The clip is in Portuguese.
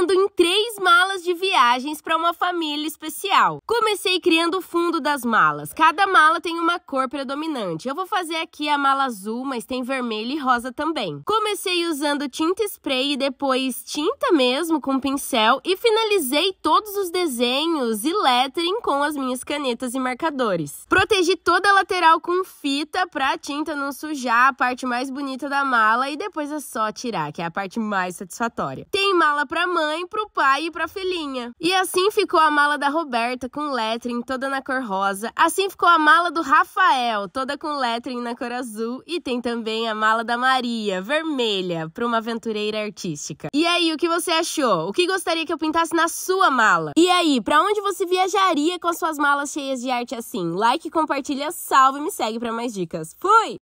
falando em três de viagens para uma família especial. Comecei criando o fundo das malas. Cada mala tem uma cor predominante. Eu vou fazer aqui a mala azul, mas tem vermelho e rosa também. Comecei usando tinta spray e depois tinta mesmo com pincel e finalizei todos os desenhos e lettering com as minhas canetas e marcadores. Protegi toda a lateral com fita para a tinta não sujar a parte mais bonita da mala e depois é só tirar, que é a parte mais satisfatória. Tem mala para mãe, para o pai e para filhinha e assim ficou a mala da Roberta com lettering toda na cor rosa. Assim ficou a mala do Rafael, toda com lettering na cor azul. E tem também a mala da Maria, vermelha, para uma aventureira artística. E aí, o que você achou? O que gostaria que eu pintasse na sua mala? E aí, para onde você viajaria com as suas malas cheias de arte assim? Like, compartilha, salve e me segue para mais dicas. Fui!